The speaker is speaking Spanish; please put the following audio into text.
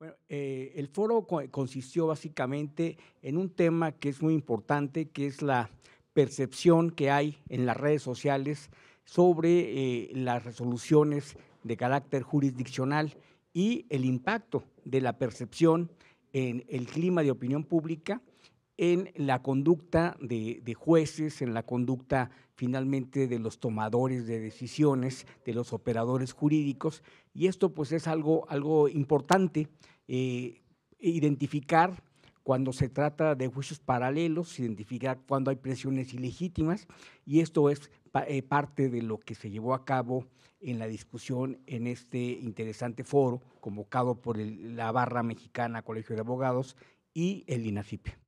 Bueno, eh, el foro consistió básicamente en un tema que es muy importante, que es la percepción que hay en las redes sociales sobre eh, las resoluciones de carácter jurisdiccional y el impacto de la percepción en el clima de opinión pública en la conducta de, jueces, en la conducta finalmente de los tomadores de decisiones, de los operadores jurídicos. Y esto pues es algo, importante, eh, identificar cuando se trata de juicios paralelos, identificar cuando hay presiones ilegítimas. Y esto es eh, parte de lo que se llevó a cabo en la discusión en este interesante foro convocado por la barra mexicana Colegio de Abogados y el INACIPE.